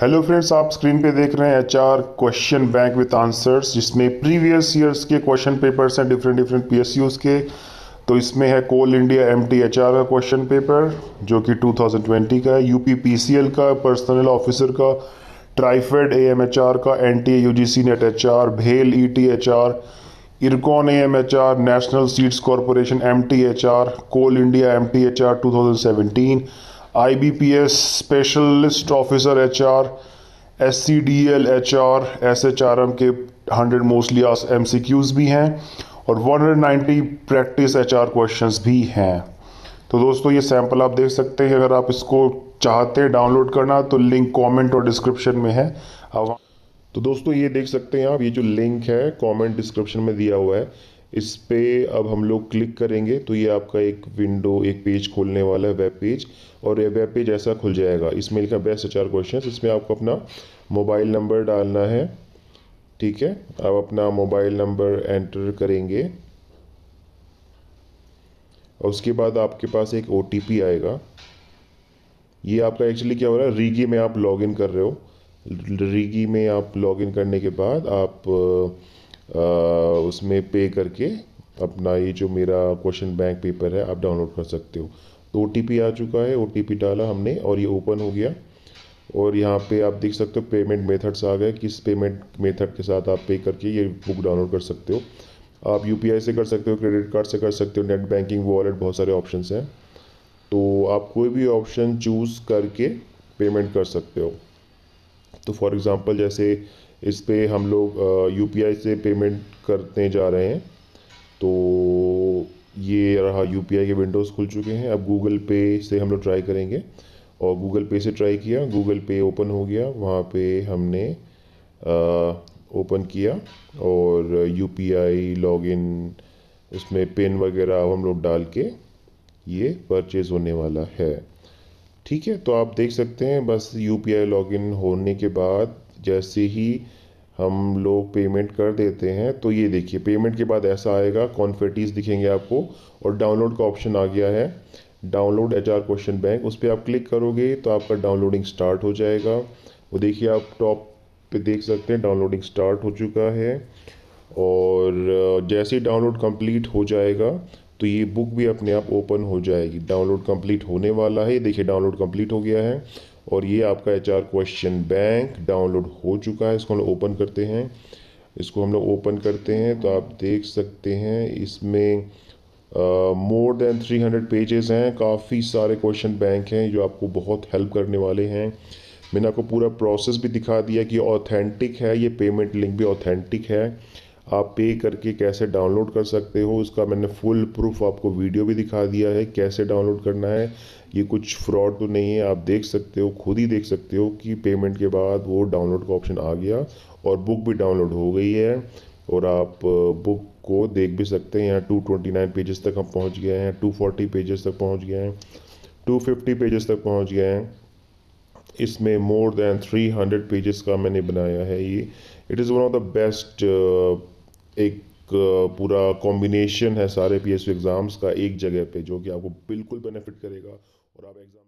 hello friends आप screen पे देख रहे हैं H R question bank with answers जिसमें प्रीवियस ईयर्स के क्वेश्चन पेपर्स हैं डिफरेंट डिफरेंट पी के तो इसमें है Coal India M T H R का क्वेश्चन पेपर जो कि 2020 का है सी एल का पर्सनल ऑफिसर का TRIFED A M H R का N T A U G C NET H R भेल E T H R IRCON A M H R national seeds corporation M T H R Coal India M T H R two thousand seventeen I specialist officer H R S C D L H R S H R M के hundred mostly M C Qs भी हैं और one hundred ninety practice H R question भी हैं तो दोस्तों ये sample आप देख सकते हैं अगर आप इसको चाहते हैं डाउनलोड करना तो लिंक कमेंट और डिस्क्रिप्शन में है तो दोस्तों ये देख सकते हैं आप ये जो लिंक है कमेंट डिस्क्रिप्शन में दिया हुआ है इस पर अब हम लोग क्लिक करेंगे तो ये आपका एक विंडो एक पेज खोलने वाला है वेब पेज और ये वेब पेज ऐसा खुल जाएगा इसमें लिखा बेस्ट एच आर क्वेश्चन इसमें आपको अपना मोबाइल नंबर डालना है ठीक है आप अपना मोबाइल नंबर एंटर करेंगे और उसके बाद आपके पास एक ओ आएगा ये आपका एक्चुअली क्या हो रहा है रीगी में आप लॉगिन कर रहे हो रीगी में आप लॉगिन करने के बाद आप उसमें पे करके अपना ये जो मेरा क्वेश्चन बैंक पेपर है आप डाउनलोड कर सकते हो तो ओ आ चुका है ओ डाला हमने और ये ओपन हो गया और यहाँ पे आप देख सकते हो पेमेंट मेथड्स आ गए किस पेमेंट मेथड के साथ आप पे करके ये बुक डाउनलोड कर सकते हो आप यू से कर सकते हो क्रेडिट कार्ड से कर सकते हो नेट बैंकिंग वॉलेट बहुत सारे ऑप्शन हैं तो आप कोई भी ऑप्शन चूज़ करके पेमेंट कर सकते हो तो फॉर एग्ज़ाम्पल जैसे इस पर हम लोग यू से पेमेंट करते जा रहे हैं तो ये रहा यू के विंडोज़ खुल चुके हैं अब गूगल पे से हम लोग ट्राई करेंगे और गूगल पे से ट्राई किया गूगल पे ओपन हो गया वहाँ पे हमने ओपन किया और यू लॉग लॉगिन उसमें पिन वगैरह हम लोग डाल के ये परचेज़ होने वाला है ठीक है तो आप देख सकते हैं बस यू पी आई लॉगिन होने के बाद जैसे ही हम लोग पेमेंट कर देते हैं तो ये देखिए पेमेंट के बाद ऐसा आएगा कॉन्फेटीज दिखेंगे आपको और डाउनलोड का ऑप्शन आ गया है download H R question bank उस पर आप क्लिक करोगे तो आपका डाउनलोडिंग स्टार्ट हो जाएगा वो देखिए आप टॉप पे देख सकते हैं डाउनलोडिंग स्टार्ट हो चुका है और जैसे ही डाउनलोड कंप्लीट हो जाएगा तो ये बुक भी अपने आप ओपन हो जाएगी डाउनलोड कंप्लीट होने वाला है देखिए डाउनलोड कंप्लीट हो गया है और ये आपका एच क्वेश्चन बैंक डाउनलोड हो चुका है इसको हम लोग ओपन करते हैं इसको हम लोग ओपन करते हैं तो आप देख सकते हैं इसमें मोर देन 300 पेजेस हैं काफ़ी सारे क्वेश्चन बैंक हैं जो आपको बहुत हेल्प करने वाले हैं मैंने आपको पूरा प्रोसेस भी दिखा दिया कि ऑथेंटिक है ये पेमेंट लिंक भी ऑथेंटिक है आप पे करके कैसे डाउनलोड कर सकते हो उसका मैंने फुल प्रूफ आपको वीडियो भी दिखा दिया है कैसे डाउनलोड करना है ये कुछ फ्रॉड तो नहीं है आप देख सकते हो खुद ही देख सकते हो कि पेमेंट के बाद वो डाउनलोड का ऑप्शन आ गया और बुक भी डाउनलोड हो गई है और आप बुक को देख भी सकते हैं यहाँ टू ट्वेंटी नाइन पेजेस तक हम पहुँच गए हैं टू फोर्टी पेजेस तक पहुँच गए हैं टू फिफ्टी पेजेस तक पहुँच गए हैं इसमें more than three hundred pages का मैंने बनाया है ये it is one of the best एक पूरा कॉम्बिनेशन है सारे पी एस एग्ज़ाम्स का एक जगह पे जो कि आपको बिल्कुल बेनिफिट करेगा और आप एग्ज़ाम